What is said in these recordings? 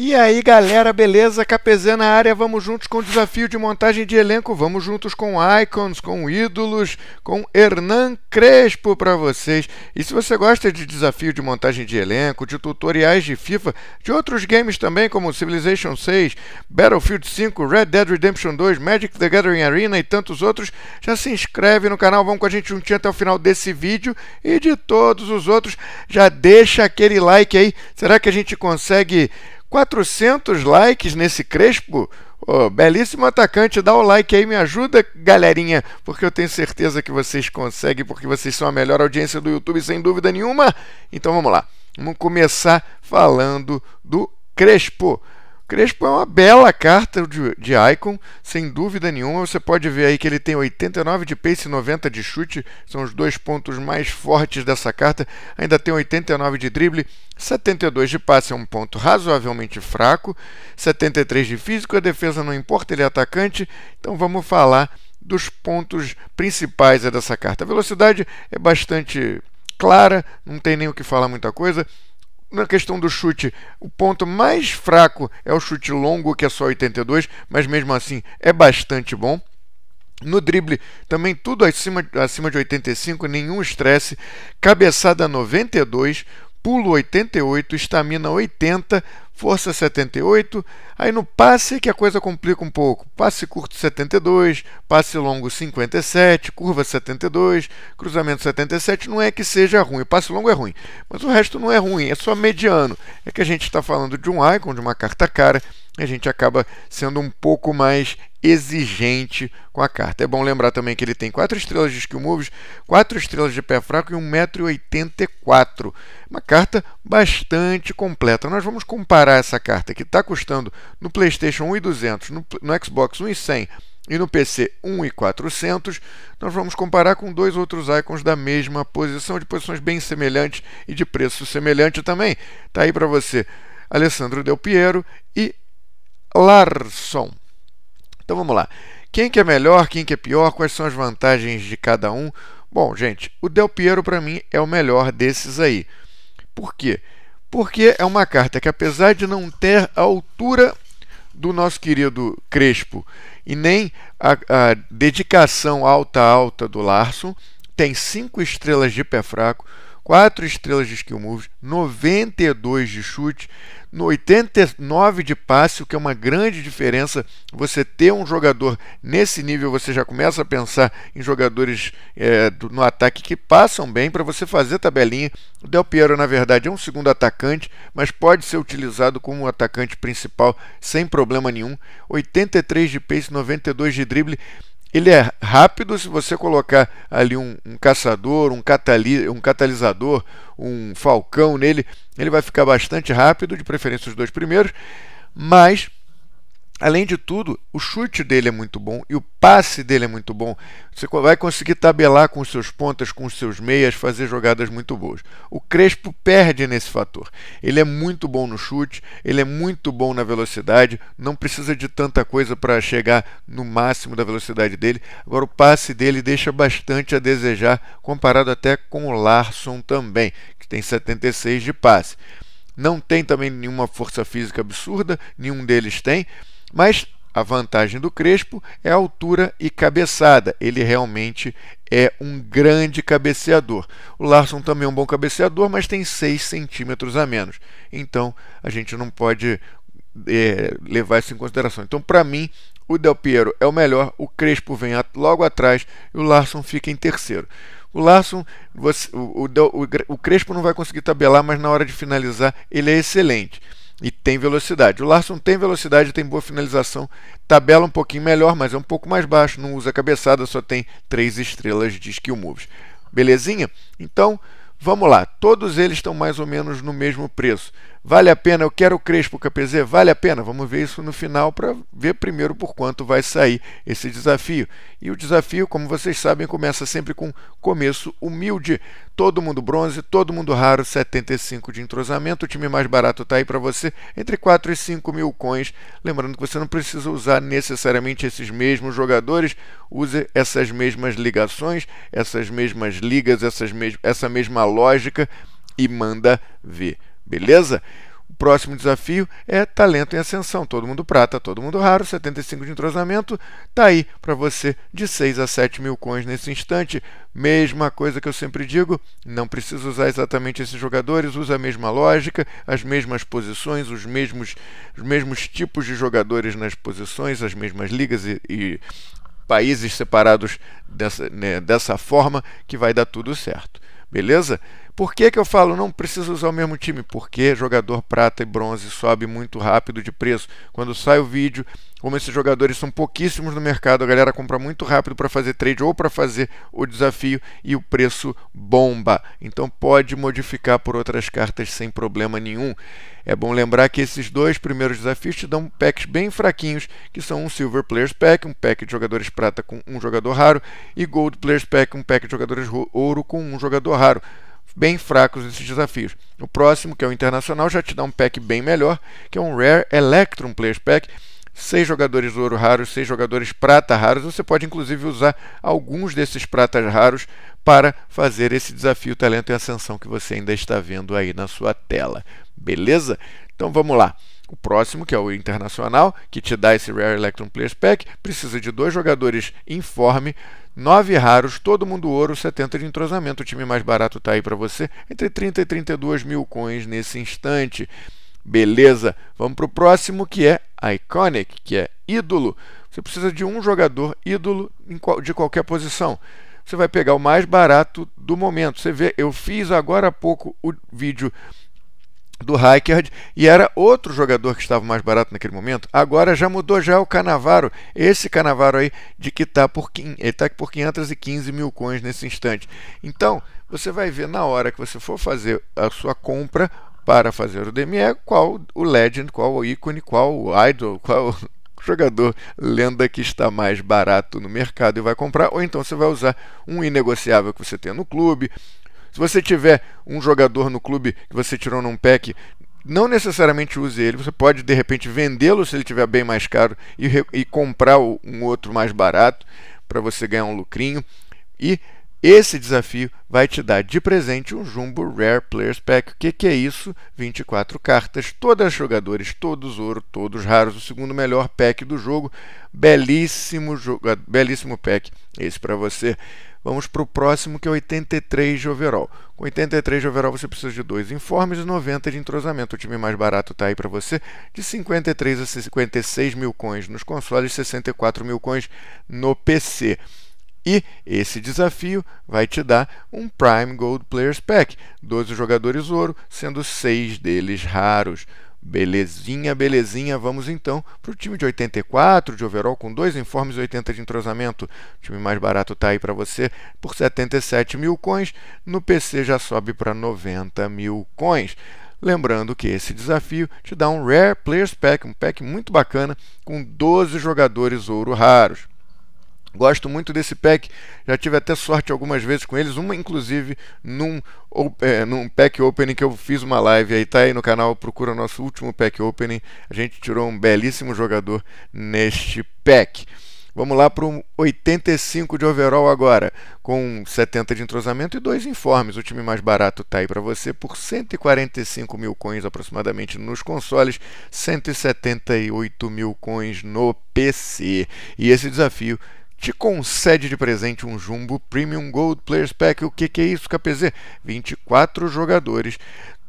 E aí galera, beleza? KPZ na área, vamos juntos com o desafio de montagem de elenco, vamos juntos com icons, com ídolos, com Hernan Crespo para vocês. E se você gosta de desafio de montagem de elenco, de tutoriais de FIFA, de outros games também como Civilization 6, Battlefield 5, Red Dead Redemption 2, Magic the Gathering Arena e tantos outros, já se inscreve no canal, vamos com a gente juntinho até o final desse vídeo e de todos os outros, já deixa aquele like aí. Será que a gente consegue 400 likes nesse Crespo. Oh, belíssimo atacante, dá o like aí, me ajuda, galerinha, porque eu tenho certeza que vocês conseguem, porque vocês são a melhor audiência do YouTube, sem dúvida nenhuma. Então vamos lá, vamos começar falando do Crespo. Crespo é uma bela carta de, de Icon, sem dúvida nenhuma. Você pode ver aí que ele tem 89 de pace e 90 de chute, são os dois pontos mais fortes dessa carta. Ainda tem 89 de drible, 72 de passe, é um ponto razoavelmente fraco. 73 de físico, a defesa não importa, ele é atacante. Então vamos falar dos pontos principais dessa carta. A velocidade é bastante clara, não tem nem o que falar muita coisa na questão do chute, o ponto mais fraco é o chute longo, que é só 82, mas mesmo assim é bastante bom. No drible, também tudo acima, acima de 85, nenhum estresse. Cabeçada 92, pulo 88, estamina 80, força 78. Aí no passe que a coisa complica um pouco. Passe curto 72, passe longo 57, curva 72, cruzamento 77. Não é que seja ruim, o passe longo é ruim, mas o resto não é ruim, é só mediano. É que a gente está falando de um icon, de uma carta cara a gente acaba sendo um pouco mais exigente com a carta. É bom lembrar também que ele tem 4 estrelas de skill moves, 4 estrelas de pé fraco e 1,84m. Uma carta bastante completa. Nós vamos comparar essa carta que está custando no PlayStation 1,200, no, no Xbox 1,100 e no PC 1,400, nós vamos comparar com dois outros icons da mesma posição, de posições bem semelhantes e de preço semelhante também. Está aí para você, Alessandro Del Piero e Larson. Então vamos lá. Quem que é melhor, quem que é pior, quais são as vantagens de cada um? Bom, gente, o Del Piero para mim é o melhor desses aí. Por quê? Porque é uma carta que apesar de não ter a altura do nosso querido Crespo e nem a, a dedicação alta alta do Larson, tem cinco estrelas de pé fraco, 4 estrelas de skill moves, 92 de chute, 89 de passe, o que é uma grande diferença. Você ter um jogador nesse nível, você já começa a pensar em jogadores é, do, no ataque que passam bem para você fazer tabelinha. O Del Piero, na verdade, é um segundo atacante, mas pode ser utilizado como atacante principal sem problema nenhum. 83 de pace, 92 de drible ele é rápido se você colocar ali um, um caçador, um, catali um catalisador, um falcão nele, ele vai ficar bastante rápido, de preferência os dois primeiros, mas Além de tudo, o chute dele é muito bom e o passe dele é muito bom. Você vai conseguir tabelar com os seus pontas, com os seus meias, fazer jogadas muito boas. O Crespo perde nesse fator. Ele é muito bom no chute, ele é muito bom na velocidade, não precisa de tanta coisa para chegar no máximo da velocidade dele. Agora, o passe dele deixa bastante a desejar, comparado até com o Larson também, que tem 76 de passe. Não tem também nenhuma força física absurda, nenhum deles tem mas a vantagem do Crespo é a altura e cabeçada. Ele realmente é um grande cabeceador. O Larson também é um bom cabeceador, mas tem 6 centímetros a menos. Então a gente não pode é, levar isso em consideração. Então, para mim, o Del Piero é o melhor, o Crespo vem logo atrás e o Larson fica em terceiro. O Larson, você, o, o, o, o Crespo não vai conseguir tabelar, mas na hora de finalizar ele é excelente e tem velocidade. O Larson tem velocidade, tem boa finalização, tabela um pouquinho melhor, mas é um pouco mais baixo, não usa cabeçada, só tem três estrelas de skill moves. Belezinha? Então, vamos lá. Todos eles estão mais ou menos no mesmo preço. Vale a pena, eu quero o Crespo KPZ, vale a pena? Vamos ver isso no final para ver primeiro por quanto vai sair esse desafio. E o desafio, como vocês sabem, começa sempre com começo humilde. Todo mundo bronze, todo mundo raro, 75 de entrosamento. O time mais barato está aí para você, entre 4 e 5 mil coins. Lembrando que você não precisa usar necessariamente esses mesmos jogadores, use essas mesmas ligações, essas mesmas ligas, essas mes essa mesma lógica e manda ver. Beleza? O próximo desafio é talento em ascensão. Todo mundo prata, todo mundo raro, 75 de entrosamento. Tá aí para você de 6 a 7 mil coins nesse instante. Mesma coisa que eu sempre digo, não precisa usar exatamente esses jogadores, usa a mesma lógica, as mesmas posições, os mesmos, os mesmos tipos de jogadores nas posições, as mesmas ligas e, e países separados dessa, né, dessa forma que vai dar tudo certo. Beleza? Por que, que eu falo não precisa usar o mesmo time? Porque jogador prata e bronze sobe muito rápido de preço. Quando sai o vídeo, como esses jogadores são pouquíssimos no mercado, a galera compra muito rápido para fazer trade ou para fazer o desafio e o preço bomba. Então pode modificar por outras cartas sem problema nenhum. É bom lembrar que esses dois primeiros desafios te dão packs bem fraquinhos, que são um Silver Players Pack, um pack de jogadores prata com um jogador raro, e Gold Players Pack, um pack de jogadores ouro com um jogador raro bem fracos esses desafios. O próximo, que é o Internacional, já te dá um pack bem melhor, que é um Rare Electrum Players Pack, seis jogadores ouro raros, seis jogadores prata raros. Você pode inclusive usar alguns desses pratas raros para fazer esse desafio talento e ascensão que você ainda está vendo aí na sua tela. Beleza? Então vamos lá. O próximo, que é o Internacional, que te dá esse Rare Electron Players Pack, precisa de dois jogadores informe, nove raros, todo mundo ouro, 70 de entrosamento. O time mais barato está aí para você, entre 30 e 32 mil coins nesse instante. Beleza, vamos para o próximo que é Iconic, que é ídolo. Você precisa de um jogador ídolo de qualquer posição. Você vai pegar o mais barato do momento. Você vê, eu fiz agora há pouco o vídeo do Rijkaard e era outro jogador que estava mais barato naquele momento. Agora já mudou já o Canavaro, esse Canavaro aí de que está por, ele tá por 515 mil coins nesse instante. Então você vai ver na hora que você for fazer a sua compra para fazer o DME, qual o legend, qual o ícone, qual o idol, qual o jogador lenda que está mais barato no mercado e vai comprar, ou então você vai usar um inegociável que você tem no clube. Se você tiver um jogador no clube que você tirou num pack, não necessariamente use ele, você pode de repente vendê-lo se ele estiver bem mais caro e, e comprar um outro mais barato para você ganhar um lucrinho. E esse desafio vai te dar de presente um Jumbo Rare Players Pack. O que, que, é isso? 24 cartas, todas jogadores, todos ouro, todos raros. O segundo melhor pack do jogo. Belíssimo, jogo, belíssimo pack esse para você. Vamos para o próximo que é 83 de overall. Com 83 de overall você precisa de dois informes e 90 de entrosamento. O time mais barato está aí para você. De 53 a 56 mil coins nos consoles, 64 mil coins no PC. E esse desafio vai te dar um Prime Gold Players Pack, 12 jogadores ouro, sendo 6 deles raros. Belezinha, belezinha, vamos então para o time de 84 de overall com dois informes e 80 de entrosamento. O time mais barato está aí para você por 77 mil coins, no PC já sobe para 90 mil coins. Lembrando que esse desafio te dá um Rare Players Pack, um pack muito bacana com 12 jogadores ouro raros. Gosto muito desse pack, já tive até sorte algumas vezes com eles, uma inclusive num, é, num pack opening que eu fiz uma live, aí tá aí no canal, procura nosso último pack opening, a gente tirou um belíssimo jogador neste pack. Vamos lá para um 85 de overall agora, com 70 de entrosamento e dois informes. O time mais barato está aí para você por 145 mil coins aproximadamente nos consoles, 178 mil coins no PC. E esse desafio te concede de presente um Jumbo Premium Gold Players Pack. O que, que é isso, KPZ? 24 jogadores,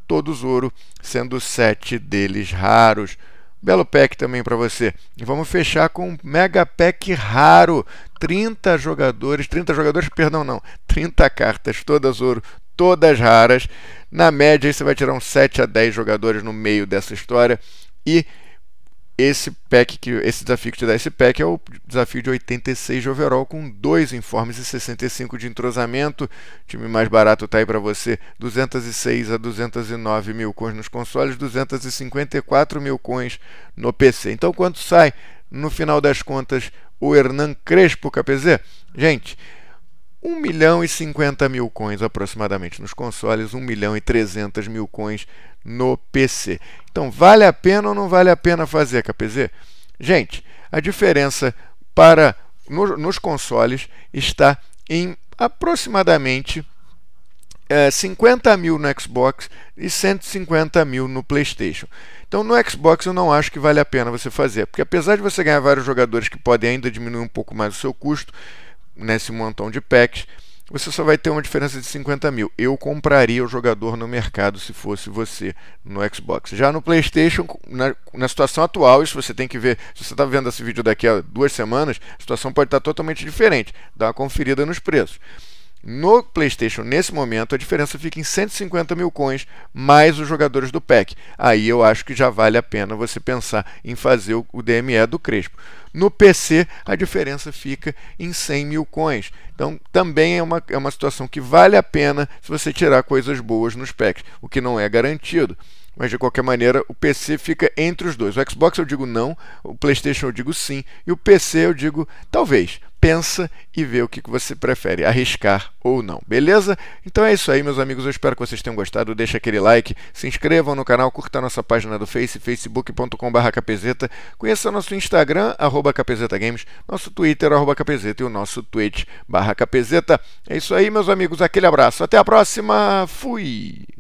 todos ouro, sendo 7 deles raros. Belo pack também para você. E vamos fechar com um mega pack raro. 30 jogadores, 30 jogadores, perdão, não. 30 cartas, todas ouro, todas raras. Na média, você vai tirar uns 7 a 10 jogadores no meio dessa história. E esse pack que esse desafio que te dá esse pack é o desafio de 86 de overall com dois informes e 65 de entrosamento. O time mais barato está aí para você, 206 a 209 mil coins nos consoles, 254 mil coins no PC. Então, quanto sai no final das contas o Hernan Crespo, KPZ? Gente, 1 milhão e 50 mil coins aproximadamente nos consoles, 1 milhão e 300 mil coins no PC. Então, vale a pena ou não vale a pena fazer, KPZ? Gente, a diferença para no, nos consoles está em aproximadamente é, eh, 50 mil no Xbox e 150 mil no PlayStation. Então, no Xbox eu não acho que vale a pena você fazer, porque apesar de você ganhar vários jogadores que podem ainda diminuir um pouco mais o seu custo, nesse montão de packs, você só vai ter uma diferença de 50 mil. Eu compraria o jogador no mercado se fosse você no Xbox. Já no PlayStation, na, na situação atual, isso você tem que ver. Se você está vendo esse vídeo daqui a duas semanas, a situação pode estar tá totalmente diferente. Dá uma conferida nos preços. No PlayStation, nesse momento, a diferença fica em 150 mil coins mais os jogadores do pack. Aí eu acho que já vale a pena você pensar em fazer o DME do Crespo. No PC, a diferença fica em 100 mil coins. Então, também é uma, é uma situação que vale a pena se você tirar coisas boas nos packs, o que não é garantido mas de qualquer maneira o PC fica entre os dois. O Xbox eu digo não, o PlayStation eu digo sim, e o PC eu digo talvez. Pensa e vê o que você prefere, arriscar ou não, beleza? Então é isso aí, meus amigos. Eu espero que vocês tenham gostado. Deixa aquele like, se inscrevam no canal, curta nossa página do Face, facebook.com.br, conheça nosso Instagram, arroba Capezeta Games, nosso Twitter, arroba Capezeta e o nosso Twitch, barra Capezeta. É isso aí, meus amigos. Aquele abraço. Até a próxima. Fui!